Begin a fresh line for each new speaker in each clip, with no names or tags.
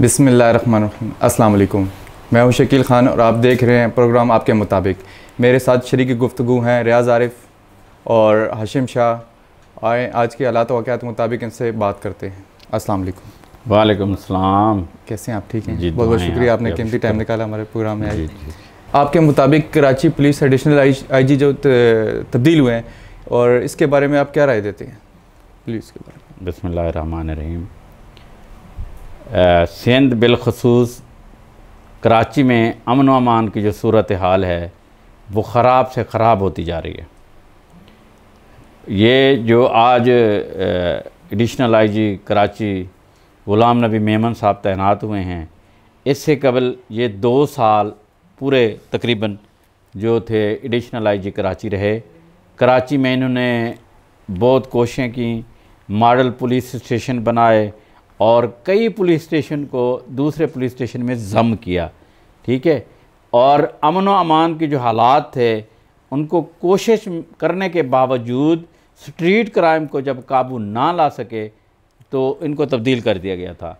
बिसमीम् अल्लाम मैं हूं शकील ख़ान और आप देख रहे हैं प्रोग्राम आपके मुताबिक मेरे साथ शरीक गुफ्तु हैं रियाज आरिफ और हशिम शाह आए आज के हालात वाक़ात मुताबिक इनसे बात करते हैं
अस्सलाम वालेकुम अस्सलाम कैसे हैं आप ठीक हैं बहुत बहुत शुक्रिया आपने कीमती टाइम निकाला हमारे प्रोग्राम में आई
आपके मुताबिक कराची पुलिस एडिशनल आई जो तब्दील हुए हैं और इसके बारे में आप क्या राय देते हैं
पुलिस के बारे में बसमिल रहीम सिंध बिलखसूस कराची में अमन अमान की जो सूरत हाल है वो ख़राब से ख़राब होती जा रही है ये जो आज एडिशनल आई जी कराची ग़ुलाम नबी मेमन साहब तैनात हुए हैं इससे कबल ये दो साल पूरे तकरीबन जो थे एडिशनल आई जी कराची रहे कराची में इन्होंने बहुत कोशिशें की मॉडल पुलिस स्टेशन बनाए और कई पुलिस स्टेशन को दूसरे पुलिस स्टेशन में जम किया ठीक है और अमन व अमान के जो हालात थे उनको कोशिश करने के बावजूद स्ट्रीट क्राइम को जब काबू ना ला सके तो इनको तब्दील कर दिया गया था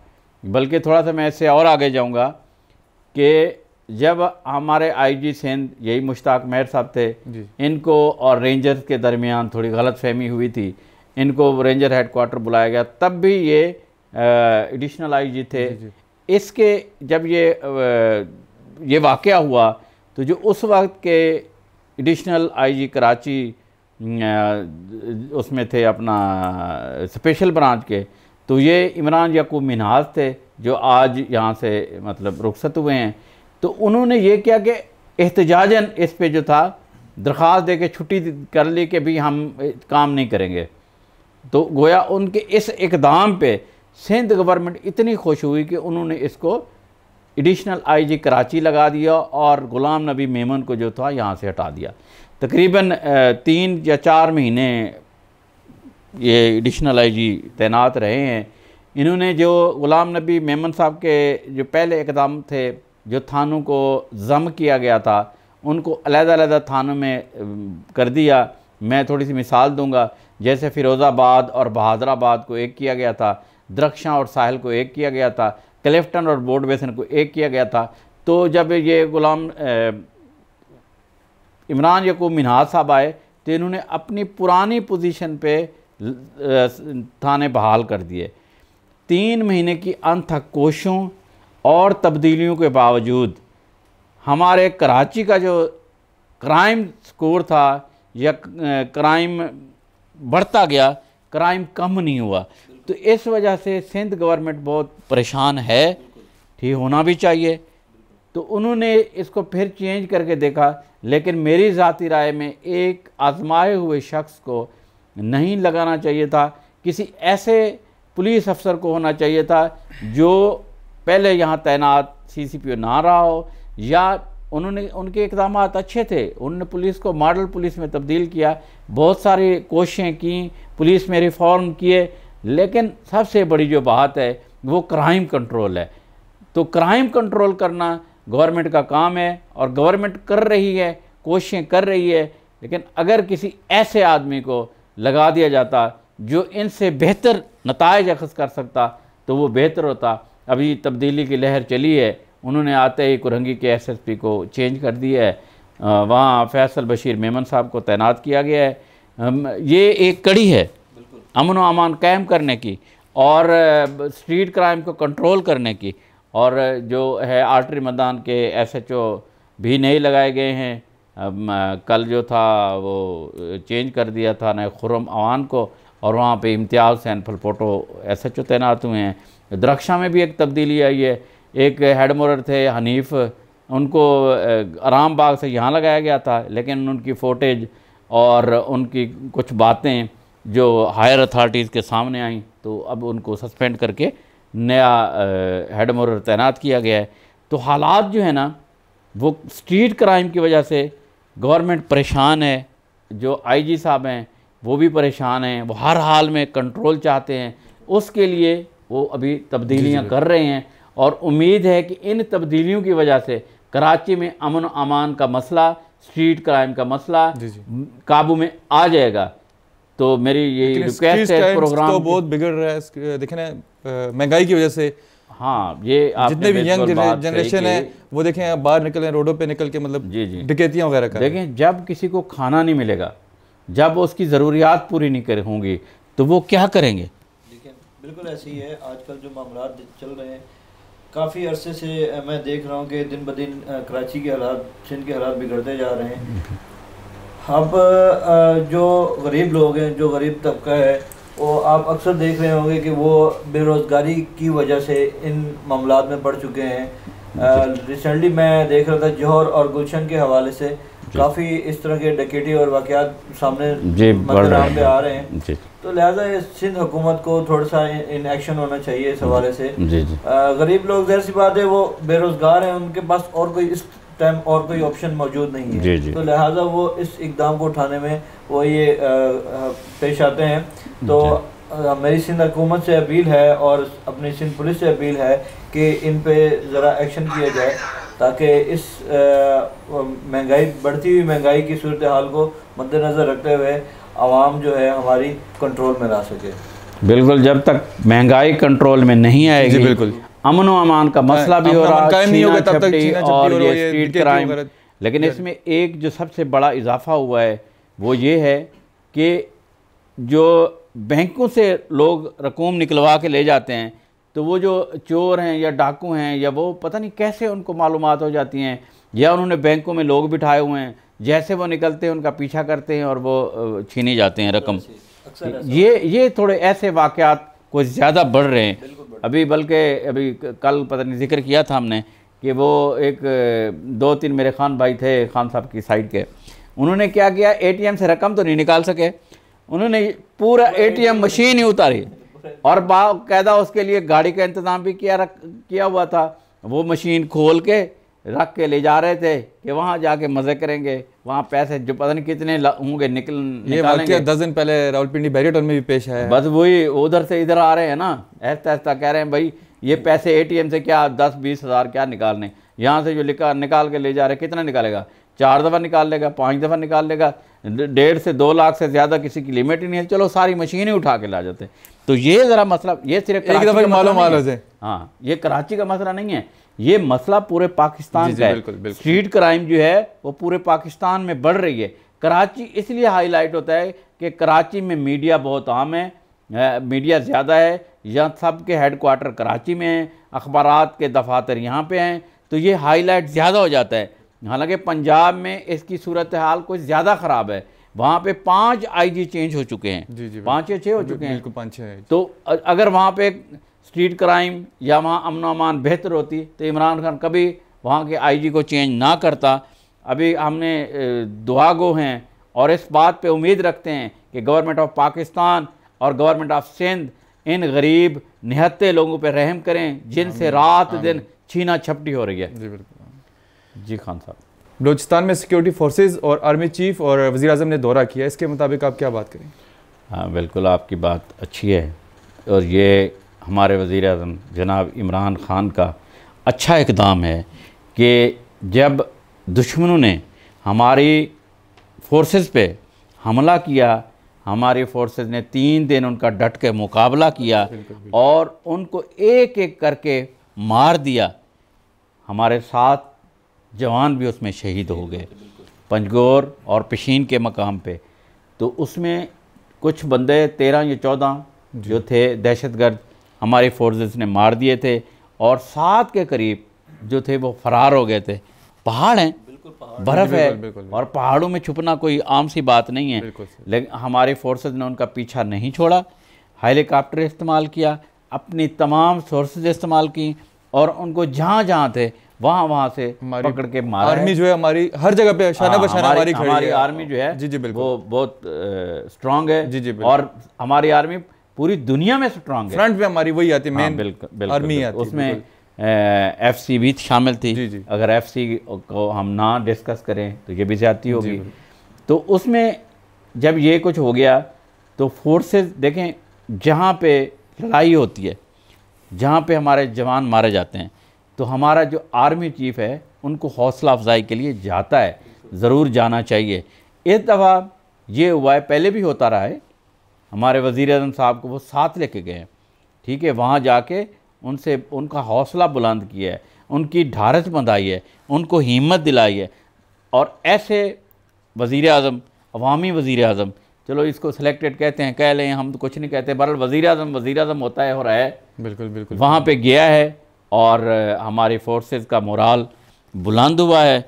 बल्कि थोड़ा सा मैं इससे और आगे जाऊंगा कि जब हमारे आईजी सेंध यही मुश्ताक मेहर साहब थे इनको और रेंजर्स के दरमियान थोड़ी गलत फहमी हुई थी इनको रेंजर हेडकोार्टर बुलाया गया तब भी ये एडिशनल आई जी थे इसके जब ये ये वाक़ हुआ तो जो उस वक्त के एडिशनल आईजी कराची उसमें थे अपना स्पेशल ब्रांच के तो ये इमरान याकूब मिनहाज थे जो आज यहाँ से मतलब रुखसत हुए हैं तो उन्होंने ये किया कि एहतजाजन इस पे जो था दरख्वास्त दे के छुट्टी कर ली कि भी हम काम नहीं करेंगे तो गोया उनके इस इकदाम पे सिंध गवर्नमेंट इतनी खुश हुई कि उन्होंने इसको एडिशनल आईजी कराची लगा दिया और गुलाम नबी मेमन को जो था यहाँ से हटा दिया तकरीबन तीन या चार महीने ये एडिशनल आईजी तैनात रहे हैं इन्होंने जो गुलाम नबी मेमन साहब के जो पहले इकदाम थे जो थानों को जम किया गया था उनको अलग-अलग थानों में कर दिया मैं थोड़ी सी मिसाल दूंगा जैसे फ़िरोज़ाबाद और बहादराबाद को एक किया गया था द्रक्षा और साहिल को एक किया गया था क्लेफ्टन और बोर्ड बेसन को एक किया गया था तो जब ये गुलाम इमरान यकूब मिनहाज साहब आए तो इन्होंने अपनी पुरानी पोजीशन पे थाने बहाल कर दिए तीन महीने की अनथक कोशों और तब्दीलियों के बावजूद हमारे कराची का जो क्राइम स्कोर था या क्राइम बढ़ता गया क्राइम कम नहीं हुआ तो इस वजह से सिंध गवर्नमेंट बहुत परेशान है ठीक होना भी चाहिए तो उन्होंने इसको फिर चेंज करके देखा लेकिन मेरी ज़ाती राय में एक आजमाए हुए शख्स को नहीं लगाना चाहिए था किसी ऐसे पुलिस अफसर को होना चाहिए था जो पहले यहाँ तैनात सी सी पी ओ ना रहा हो या उन्होंने उनके इकदाम अच्छे थे उन्होंने पुलिस को मॉडल पुलिस में तब्दील किया बहुत सारी कोशिशें की पुलिस में रिफॉर्म किए लेकिन सबसे बड़ी जो बात है वो क्राइम कंट्रोल है तो क्राइम कंट्रोल करना गवर्नमेंट का काम है और गवर्नमेंट कर रही है कोशिशें कर रही है लेकिन अगर किसी ऐसे आदमी को लगा दिया जाता जो इनसे बेहतर नतज अखज़ कर सकता तो वो बेहतर होता अभी तब्दीली की लहर चली है उन्होंने आते ही कुरंगी के एसएसपी को चेंज कर दिया है वहाँ फैसल बशीर मेमन साहब को तैनात किया गया है ये एक कड़ी है अमन व अमान कायम करने की और स्ट्रीट क्राइम को कंट्रोल करने की और जो है आर्टरी मैदान के एसएचओ भी नहीं लगाए गए हैं कल जो था वो चेंज कर दिया था नए खुरम अवान को और वहाँ पे इम्तियाज़ हुसैन फलपोटो एस एच ओ तैनात हुए हैं दरख्शा में भी एक तब्दीली आई है एक हेड मोरर थे हनीफ उनको आराम बाग से यहाँ लगाया गया था लेकिन उनकी फ़ोटेज और उनकी कुछ बातें जो हायर अथॉरिटीज़ के सामने आई तो अब उनको सस्पेंड करके नया हेड मोर तैनात किया गया है तो हालात जो है ना वो स्ट्रीट क्राइम की वजह से गवर्नमेंट परेशान है जो आईजी साहब हैं वो भी परेशान हैं वो हर हाल में कंट्रोल चाहते हैं उसके लिए वो अभी तब्दीलियां कर रहे हैं और उम्मीद है कि इन तब्दीलियों की वजह से कराची में अमन अमान का मसला स्ट्रीट क्राइम का मसला काबू में आ जाएगा तो मेरी ये रिक्वेस्ट है प्रोग्राम तो
बहुत बिगड़ रहा है देखें
महंगाई की वजह से हाँ ये आप जितने भी यंग जनरेशन है वो देखें आप बाहर निकलें रोडों पे निकल के मतलब जी जी डिकेतियाँ वगैरह कर देखें जब किसी को खाना नहीं मिलेगा जब उसकी ज़रूरियात पूरी नहीं कर होंगी तो वो क्या करेंगे
देखिए बिल्कुल ऐसे ही है आजकल जो मामला चल रहे हैं काफ़ी अरसे से मैं देख रहा हूँ कि दिन ब दिन कराची के हालात सिंध के हालात बिगड़ते जा रहे हैं अब जो गरीब लोग हैं जो गरीब तबका है वो आप अक्सर देख रहे होंगे कि वो बेरोज़गारी की वजह से इन मामला में पड़ चुके हैं रिसेंटली मैं देख रहा था जौहर और गुलशन के हवाले से काफ़ी इस तरह के डकेटी और वाक़ सामने मंदराम पे आ रहे हैं तो लिहाजा सिंध हुकूमत को थोड़ा सा इन एक्शन होना चाहिए इस हवाले से गरीब लोग जहर सी बात है वो बेरोज़गार हैं उनके पास और कोई इस टाइम और कोई ऑप्शन मौजूद नहीं है जी जी। तो लिहाजा वो इस इकदाम को उठाने में वो ये पेश आते हैं तो मेरी सिंध हुकूमत से अपील है और अपनी सिंध पुलिस से अपील है कि इन पे ज़रा एक्शन किया जाए ताकि इस महंगाई बढ़ती हुई महंगाई की सूरत हाल को मद्दनज़र रखते हुए आवाम जो है हमारी कंट्रोल में ला सके
बिल्कुल जब तक महंगाई कंट्रोल में नहीं आएगी बिल्कुल अमन अमान का मसला हाँ, भी हो रहा है और ये स्ट्रीट क्राइम लेकिन इसमें एक जो सबसे बड़ा इजाफा हुआ है वो ये है कि जो बैंकों से लोग रकूम निकलवा के ले जाते हैं तो वो जो चोर हैं या डाकू हैं या वो पता नहीं कैसे उनको मालूम हो जाती हैं या उन्होंने बैंकों में लोग बिठाए हुए हैं जैसे वो निकलते हैं उनका पीछा करते हैं और वो छीने जाते हैं रकम ये ये थोड़े ऐसे वाक़ात कुछ ज़्यादा बढ़ रहे हैं अभी बल्कि अभी कल पता नहीं जिक्र किया था हमने कि वो एक दो तीन मेरे खान भाई थे खान साहब की साइड के उन्होंने क्या किया एटीएम से रकम तो नहीं निकाल सके उन्होंने पूरा एटीएम मशीन ही उतारी और बाकायदा उसके लिए गाड़ी का इंतज़ाम भी किया रख किया हुआ था वो मशीन खोल के रख के ले जा रहे थे कि वहाँ जाके मज़े करेंगे वहाँ पैसे जो पता नहीं कितने होंगे निकल निकालेंगे दस दिन पहले
पिंडी बैरियटन में भी पेश है
बस वही उधर से इधर आ रहे हैं ना ऐसा ऐसा कह रहे हैं भाई ये पैसे एटीएम से क्या दस बीस हज़ार क्या निकालने यहाँ से जो निकाल निकाल के ले जा रहे कितना निकालेगा चार दफ़ा निकाल लेगा पाँच दफ़ा निकाल लेगा डेढ़ से दो लाख से ज़्यादा किसी की लिमिट ही नहीं है चलो सारी ही उठा के ला जाते तो ये ज़रा मसला ये सिर्फ एक दफ़ा मालूम मालूम हाँ ये कराची का मसला नहीं है ये मसला पूरे पाकिस्तान का स्ट्रीट क्राइम जो है वो पूरे पाकिस्तान में बढ़ रही है कराची इसलिए हाईलाइट होता है कि कराची में मीडिया बहुत आम है मीडिया ज़्यादा है यहाँ सब के हेड क्वार्टर कराची में हैं अखबार के दफातर यहाँ पे हैं तो ये हाईलाइट ज़्यादा हो जाता है हालांकि पंजाब में इसकी सूरत हाल कुछ ज़्यादा ख़राब है वहाँ पे पांच आईजी चेंज हो चुके हैं जी जी पाँच या छः हो चुके हैं पाँच छः तो अगर वहाँ पे स्ट्रीट क्राइम या वहाँ अमन अमान बेहतर होती तो इमरान खान कभी वहाँ के आईजी को चेंज ना करता अभी हमने दुआगो हैं और इस बात पे उम्मीद रखते हैं कि गवर्नमेंट ऑफ पाकिस्तान और गवर्नमेंट ऑफ सिंध इन गरीब निहत्ते लोगों पर रहम करें जिनसे रात दिन छीना छपटी हो रही है जी बिल्कुल जी खान साहब
बलोचिस्तान में सिक्योरिटी फोर्सेज और आर्मी चीफ और वजी अजम ने दौरा किया इसके मुताबिक आप क्या बात करें
हाँ बिल्कुल आपकी बात अच्छी है और ये हमारे वज़ी अजम जनाब इमरान ख़ान का अच्छा इकदाम है कि जब दुश्मनों ने हमारी फोर्सेस पे हमला किया हमारी फोर्सेस ने तीन दिन उनका डट के मुकाबला किया और उनको एक एक करके मार दिया हमारे साथ जवान भी उसमें शहीद हो गए पंजगोर और पिशीन के मकाम पे तो उसमें कुछ बंदे तेरह या चौदह जो थे दहशत गर्द हमारी फोर्सेस ने मार दिए थे और सात के करीब जो थे वो फरार हो गए थे पहाड़ हैं बर्फ है और पहाड़ों में छुपना कोई आम सी बात नहीं है लेकिन हमारे फोर्सेज ने उनका पीछा नहीं छोड़ा हेलीकॉप्टर इस्तेमाल किया अपनी तमाम सोर्सेज इस्तेमाल की और उनको जहाँ जहाँ थे वहाँ वहाँ से पकड़ के मारा आर्मी जो है हमारी हर जगह पे शाना हाँ, हमारी हमारी आर्मी जो है जी जी बिल्कुल वो बहुत स्ट्रांग है जी जी और हमारी आर्मी पूरी दुनिया में स्ट्रांग है फ्रंट में हमारी वही आती है मेन आर्मी आती उसमें एफ सी भी शामिल थी जी जी। अगर एफ सी को हम ना डिस्कस करें तो ये भी ज्यादा होगी तो उसमें जब ये कुछ हो गया तो फोर्सेस देखें जहाँ पे लड़ाई होती है जहाँ पे हमारे जवान मारे जाते हैं तो हमारा जो आर्मी चीफ है उनको हौसला अफजाई के लिए जाता है ज़रूर जाना चाहिए इस दफ़ा ये हुआ है पहले भी होता रहा है हमारे वज़ी अजम साहब को वो साथ लेके गए हैं ठीक है वहाँ जाके उनसे उनका हौसला बुलंद किया है उनकी ढारस बंधाई है उनको हिम्मत दिलाई है और ऐसे वज़ी अजम अवामी वज़ी अजम चलो इसको सिलेक्टेड कहते हैं कह लें हम तो कुछ नहीं कहते बहरल वज़ी अजम वज़ी अजम होता है और है बिल्कुल बिल्कुल वहाँ पर गया है और हमारी फोर्सेज का मोराल बुलंद हुआ है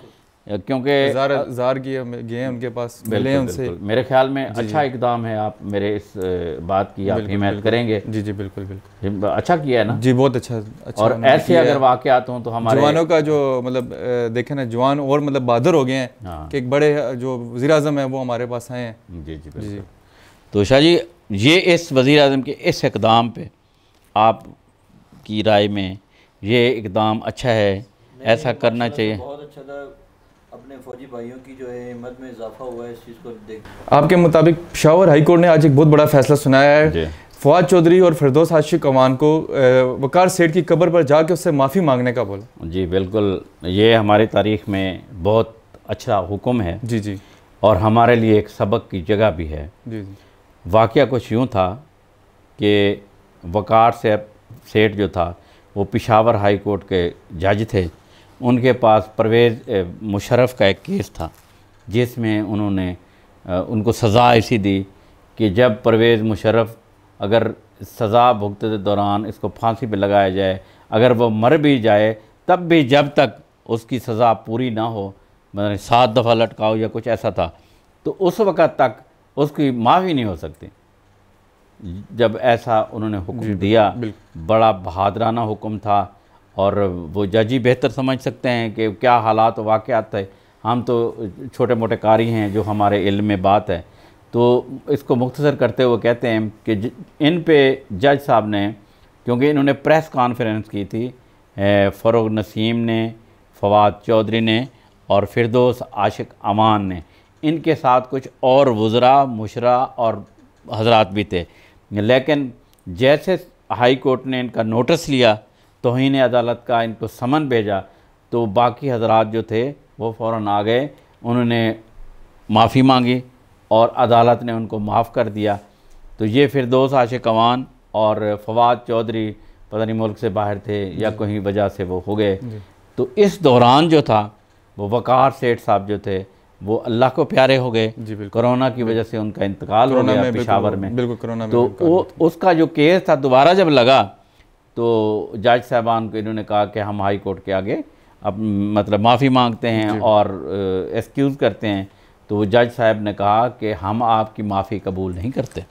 क्योंकि
जार गए उनके पास मिले उनसे मेरे ख्याल में अच्छा
इकदाम है आप मेरे इस बात की आप हिमायत करेंगे जी जी बिल्कुल बिल्कुल अच्छा किया है ना जी बहुत अच्छा, अच्छा और ऐसे अगर वाकत हों तो हमारे जवानों
का जो मतलब देखे ना जवान और मतलब बहादुर हो गए हैं हाँ। कि एक बड़े जो वजी अजम है वो हमारे पास आए
हैं जी जी जी तो शाह जी ये इस वज़ी अजम के इस इकदाम पर आप की राय में ये इकदाम अच्छा है ऐसा करना तो चाहिए
बहुत अच्छा था अपने फौजी भाइयों की जो है हिम्मत में इजाफा हुआ है इस चीज़ को देख
आपके मुताबिक पिशावर हाई कोर्ट ने आज एक बहुत बड़ा फैसला
सुनाया है
फवाद चौधरी और फिरदोस आशिक अवान को वकार सेठ की कब्र पर
जाके उससे माफ़ी मांगने का बोला जी बिल्कुल ये हमारी तारीख में बहुत अच्छा हुक्म है जी जी और हमारे लिए एक सबक की जगह भी है जी जी वाक़ कुछ यूँ था कि वकार सेठ जो था वो पिशावर हाई कोर्ट के जज थे उनके पास परवेज़ मुशरफ का एक केस था जिसमें उन्होंने उनको सज़ा ऐसी दी कि जब परवेज़ मुशरफ अगर सज़ा भुगत दौरान इसको फांसी पे लगाया जाए अगर वो मर भी जाए तब भी जब तक उसकी सज़ा पूरी ना हो मतलब सात दफ़ा लटकाओ या कुछ ऐसा था तो उस वक़्त तक उसकी माफ़ी नहीं हो सकती जब ऐसा उन्होंने हुक्म दिया बड़ा बहादराना हुक्म था और वो जज ही बेहतर समझ सकते हैं कि क्या हालात वाक़ थे हम तो छोटे मोटे कारी हैं जो हमारे इल्म में बात है तो इसको मुख्तसर करते हुए कहते हैं कि इन पे जज साहब ने क्योंकि इन्होंने प्रेस कॉन्फ्रेंस की थी फ़रोग नसीम ने फवाद चौधरी ने और फिरदोस आशिक अमान ने इनके साथ कुछ और वज़रा मुशरा और हजरात भी थे लेकिन जैसे हाई कोर्ट ने इनका नोटिस लिया तोहन अदालत का इनको समन भेजा तो बाकी हजरात जो थे वो फ़ौर आ गए उन्होंने माफ़ी मांगी और अदालत ने उनको माफ़ कर दिया तो ये फिर दो साश कवान और फवाद चौधरी पता नहीं मुल्क से बाहर थे या कहीं वजह से वो हो गए तो इस दौरान जो था वो वकार सेठ साहब जो थे वो अल्लाह को प्यारे हो गए कोरोना की वजह से उनका इंतकाल हो गया तो पिशावर में तो वो उसका जो केस था दोबारा जब लगा तो जज साहबान को इन्होंने कहा कि हम हाई कोर्ट के आगे अब मतलब माफ़ी मांगते हैं और एक्सक्यूज़ करते हैं तो वो जज साहब ने कहा कि हम आपकी माफ़ी कबूल नहीं करते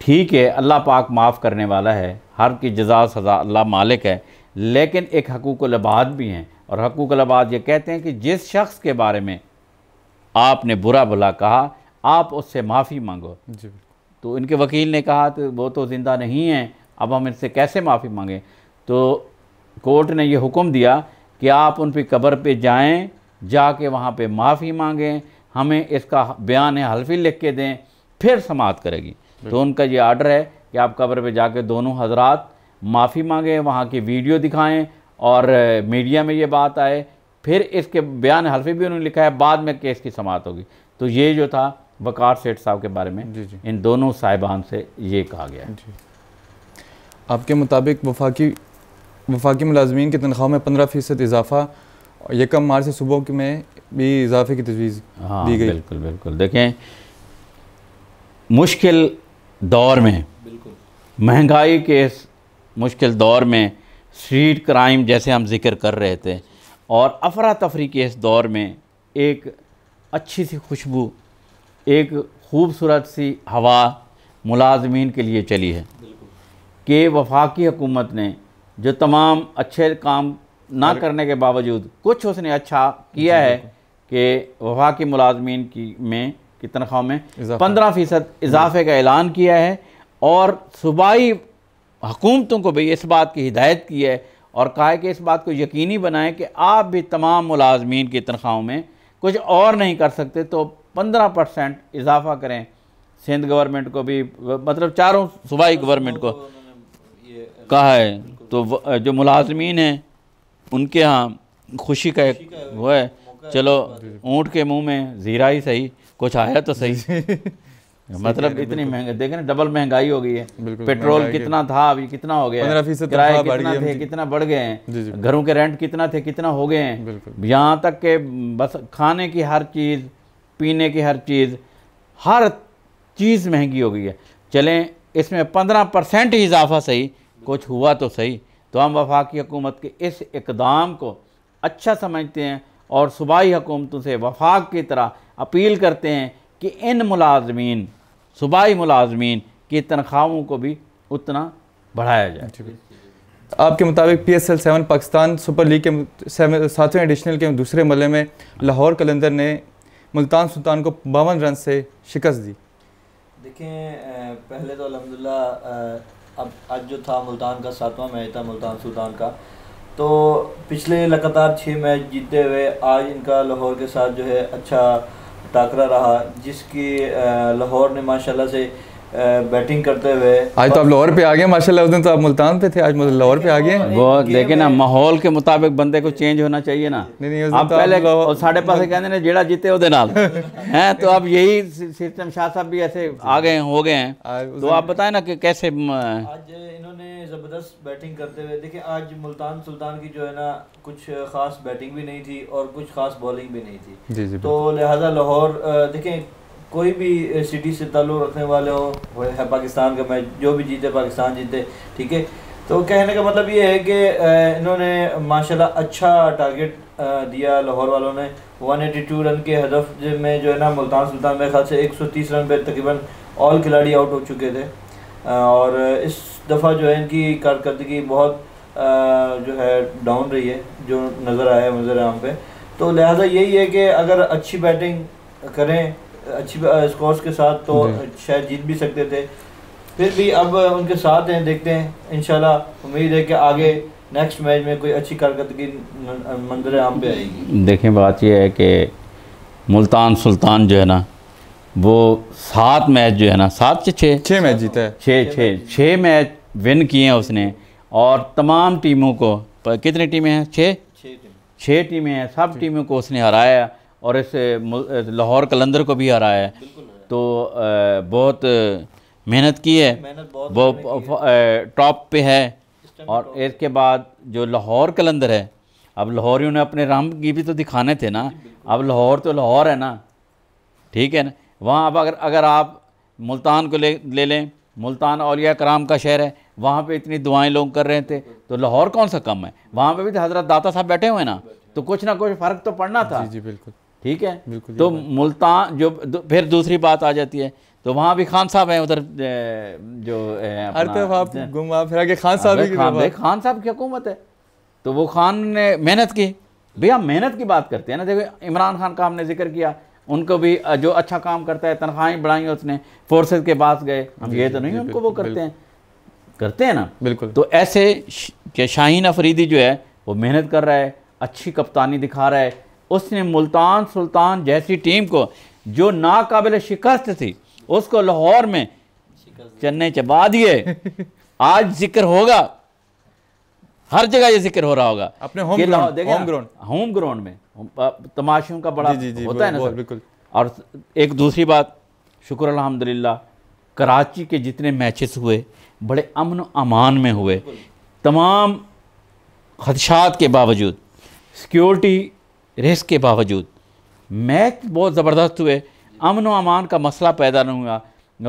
ठीक है अल्लाह पाक माफ़ करने वाला है हर की जजा सज़ा अल्लाह मालिक है लेकिन एक हकूक लबाद भी हैं और हकूक लबाद ये कहते हैं कि जिस शख्स के बारे में आपने बुरा भला कहा आप उससे माफ़ी मांगो तो इनके वकील ने कहा तो वो तो ज़िंदा नहीं है अब हम इनसे कैसे माफ़ी मांगें तो कोर्ट ने यह हुक्म दिया कि आप उन पर कब्र पे जाएं जाके वहाँ पे माफ़ी मांगें हमें इसका बयान हल्फी लिख के दें फिर समात करेगी तो हम्म। उनका ये आर्डर है कि आप कब्र पे जाके दोनों हजरात माफ़ी मांगें वहाँ की वीडियो दिखाएं और मीडिया में ये बात आए फिर इसके बयान हल्फी भी उन्होंने लिखा है बाद में केस की समात होगी तो ये जो था वकार सेठ साहब के बारे में जी जी। इन दोनों साहिबान से ये कहा गया है
आपके मुताबिक वफाकी वफाकी मुलाजमीन की तनख्वाह में पंद्रह फ़ीसद इजाफा यकम मार्च से सुबह में भी इजाफे की तजवीज़
हाँ, दी गई बिल्कुल बिल्कुल देखें मुश्किल दौर में महंगाई के मुश्किल दौर में स्ट्रीट क्राइम जैसे हम जिक्र कर रहे थे और अफरा तफरी के इस दौर में एक अच्छी सी खुशबू एक खूबसूरत सी हवा मुलाजमीन के लिए चली है कि वफाकी हुकूमत ने जो तमाम अच्छे काम ना करने के बावजूद कुछ उसने अच्छा किया है कि वफाकी मुलाजमीन की में की तनख्वाह में पंद्रह फ़ीसद इजाफे का ऐलान किया है और सूबाई हकूमतों को भी इस बात की हिदायत की है और कहा है कि इस बात को यकीनी बनाएं कि आप भी तमाम मुलाजमीन की तनख्वाहों में कुछ और नहीं कर सकते तो पंद्रह परसेंट इजाफा करें सिंध गवर्नमेंट को भी मतलब चारों सूबाई गवर्नमेंट को का है तो जो मुलाजमीन हैं उनके यहाँ खुशी का एक वो है चलो ऊँट के मुंह में ज़ीरा ही सही कुछ आया तो सही मतलब इतनी महंगा देखें डबल महंगाई हो गई है पेट्रोल कितना था अभी कितना हो गया तो किराए कितना थे कितना बढ़ गए हैं घरों के रेंट कितना थे कितना हो गए हैं यहाँ तक के बस खाने की हर चीज़ पीने की हर चीज़ हर चीज़ महंगी हो गई है चलें इसमें पंद्रह परसेंट इजाफा सही कुछ हुआ तो सही तो हम वफाकी हुकूमत के इस इकदाम को अच्छा समझते हैं और सूबाई हुकूमतों से वफाक की तरह अपील करते हैं कि इन मुलाजमीन सूबाई मुलाजमीन की तनख्वाहों को भी उतना बढ़ाया जाए आपके
मुताबिक P S L seven Pakistan super league के सातवें एडिशनल के दूसरे मल्ले में लाहौर कलंदर ने मुल्तान सुल्तान को बावन रन से शिकस्त दी
देखें पहले तो अलहमदिल्ला अब आज जो था मुल्तान का सातवां मैच था मुल्तान सुल्तान का तो पिछले लगातार छः मैच जीतते हुए आज इनका लाहौर के साथ जो है अच्छा टाकरा रहा जिसकी लाहौर ने माशाल्लाह से बैटिंग करते हुए आज तो आप
लाहौर पे आ गए माशाल्लाह उस दिन तो आप मुल्तान पे थे आज मतलब लाहौर पे आ गए बहुत देखे ना माहौल के मुताबिक बंदे को चेंज होना चाहिए ना
नहीं तो आप पहले
साढ़े पास कहते ना जेड़ा जीते ओदे हैं तो आप यही
सिस्टम शाह साहब भी ऐसे आ
गए हो गए हैं तो आप बताए ना कि कैसे आज
इन्होंने जबरदस्त बैटिंग करते हुए देखिए आज मुल्तान सुल्तान की जो है ना कुछ खास बैटिंग भी नहीं थी और कुछ खास बॉलिंग भी नहीं थी तो लिहाजा लाहौर देखें कोई भी सिटी से ताल्लुक़ रखने वाले हो है पाकिस्तान का मैच जो भी जीते पाकिस्तान जीते ठीक है तो कहने का मतलब ये है कि इन्होंने माशाल्लाह अच्छा टारगेट दिया लाहौर वालों ने 182 रन के हदफ में जो है ना मुल्तान सुल्तान मेरे ख्याल से 130 रन पे तकरीबन ऑल खिलाड़ी आउट हो चुके थे और इस दफ़ा जो है इनकी कारकर्दगी बहुत जो है डाउन रही है जो नज़र आया मंजर आम पे तो लिहाजा यही है कि अगर अच्छी बैटिंग करें अच्छी स्कोर्स के साथ तो शायद जीत भी सकते थे फिर भी अब उनके साथ हैं देखते हैं इन उम्मीद है कि आगे नेक्स्ट मैच में कोई अच्छी कारकर्दगी मंजर आम पे आएगी
देखें बात यह है कि मुल्तान सुल्तान जो है ना वो सात मैच जो है ना सात से छः छः मैच जीता है छः छः छः मैच विन किए हैं उसने और तमाम टीमों को कितनी टीमें हैं छः छः टीमें हैं सब टीमों को उसने हराया और इस लाहौर कलंदर को भी हराया है तो बहुत मेहनत की है वो टॉप पे है और इसके बाद जो लाहौर कलंदर है अब लाहौरियों ने अपने राम की भी तो दिखाने थे ना अब लाहौर तो लाहौर है ना ठीक है ना वहाँ अब अगर अगर आप मुल्तान को ले ले लें मुल्तान औलिया कराम का शहर है वहाँ पे इतनी दुआएं लोग कर रहे थे तो लाहौर कौन सा कम है वहाँ पे भी तो हज़रत दाता साहब बैठे हुए हैं ना तो कुछ ना कुछ फ़र्क तो पड़ना था जी जी बिल्कुल ठीक है तो हाँ। मुल्तान जो फिर दूसरी बात आ जाती है तो वहाँ भी खान साहब हैं उधर जो हर तरफ आप घुमा फिरा के खान साहब की खान, खान साहब की हुकूमत है तो वो खान ने मेहनत की भैया मेहनत की बात करते हैं ना देखो इमरान खान का हमने जिक्र किया उनको भी जो अच्छा काम करता है तनख्वाही बढ़ाई उसने फोर्सेज के पास गए हम ये तो नहीं उनको वो करते हैं करते हैं ना बिल्कुल तो ऐसे शाहीन अफरीदी जो है वो मेहनत कर रहा है अच्छी कप्तानी दिखा रहा है उसने मुल्तान सुल्तान जैसी टीम को जो नाकबिल शिकस्त थी उसको लाहौर में चन्ने चबा दिए आज जिक्र होगा हर जगह ये जिक्र हो रहा होगा अपने home ground home ground home ground में तमाशों का बड़ा जी, जी, होता है ना बिल्कुल और एक दूसरी बात शुक्र अलहमदिल्ला कराची के जितने मैचेस हुए बड़े अमन अमान में हुए तमाम खदशात के बावजूद सिक्योरिटी रेस के बावजूद मैच बहुत ज़बरदस्त हुए अमन व अमान का मसला पैदा नहीं हुआ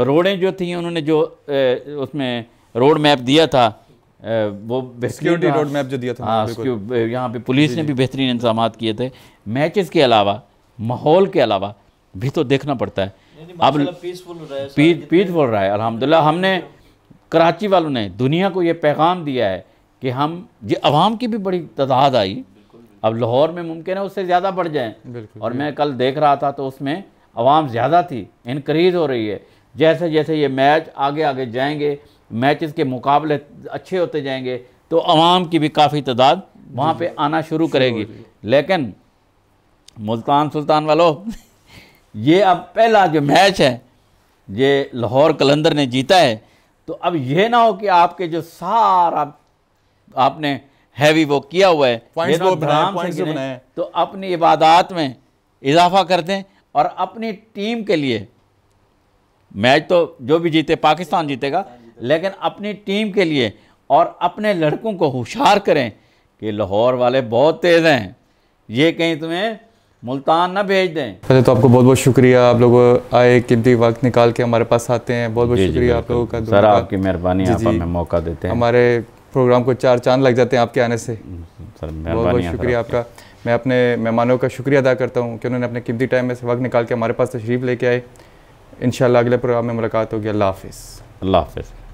रोडें जो थी उन्होंने जो ए, उसमें रोड मैप दिया था ए, वो सिक्योरिटी रोड मैप जो दिया था हाँ यहाँ पे पुलिस ने भी बेहतरीन इंतजाम किए थे मैचेस के अलावा माहौल के अलावा भी तो देखना पड़ता है अब पीसफुल पीसफुल रहा है अलहमदिल्ला हमने कराची वालों ने दुनिया को ये पैगाम दिया है कि हम ये आवाम की भी बड़ी तादाद आई अब लाहौर में मुमकिन है उससे ज़्यादा बढ़ जाएँ और मैं कल देख रहा था तो उसमें आवाम ज़्यादा थी इनक्रीज़ हो रही है जैसे जैसे ये मैच आगे आगे जाएंगे मैचेस के मुकाबले अच्छे होते जाएंगे तो आवाम की भी काफ़ी तादाद वहाँ पे आना शुरू करेगी लेकिन मुल्तान सुल्तान वालों ये अब पहला जो मैच है ये लाहौर कलंदर ने जीता है तो अब ये ना हो कि आपके जो सारा आपने हैवी वो किया हुआ है वो तो तो बनाए तो अपनी इबादत में इजाफा कर दें और अपनी टीम के लिए मैच तो जो भी जीते पाकिस्तान जीतेगा लेकिन अपनी टीम के लिए और अपने लड़कों को होशियार करें कि लाहौर वाले बहुत तेज़ हैं ये कहीं तुम्हें मुल्तान ना भेज दें
पहले तो आपको बहुत बहुत शुक्रिया आप लोग आए कीमती वक्त निकाल के हमारे पास आते हैं बहुत बहुत शुक्रिया आप लोगों का सर आपकी मेहरबानी आप हमें मौका देते हैं हमारे प्रोग्राम को चार चांद लग जाते हैं आपके आने से हम्म,
हम्म, सर बहुत बहुत शुक्रिया
आपका मैं अपने मेहमानों का शुक्रिया अदा करता हूँ कि उन्होंने अपने कीमती टाइम में से वक्त निकाल के हमारे पास तशरीफ़ लेके आए इन अगले प्रोग्राम में मुलाकात होगी अल्लाह हाफिज़
अल्लाह हाफिज़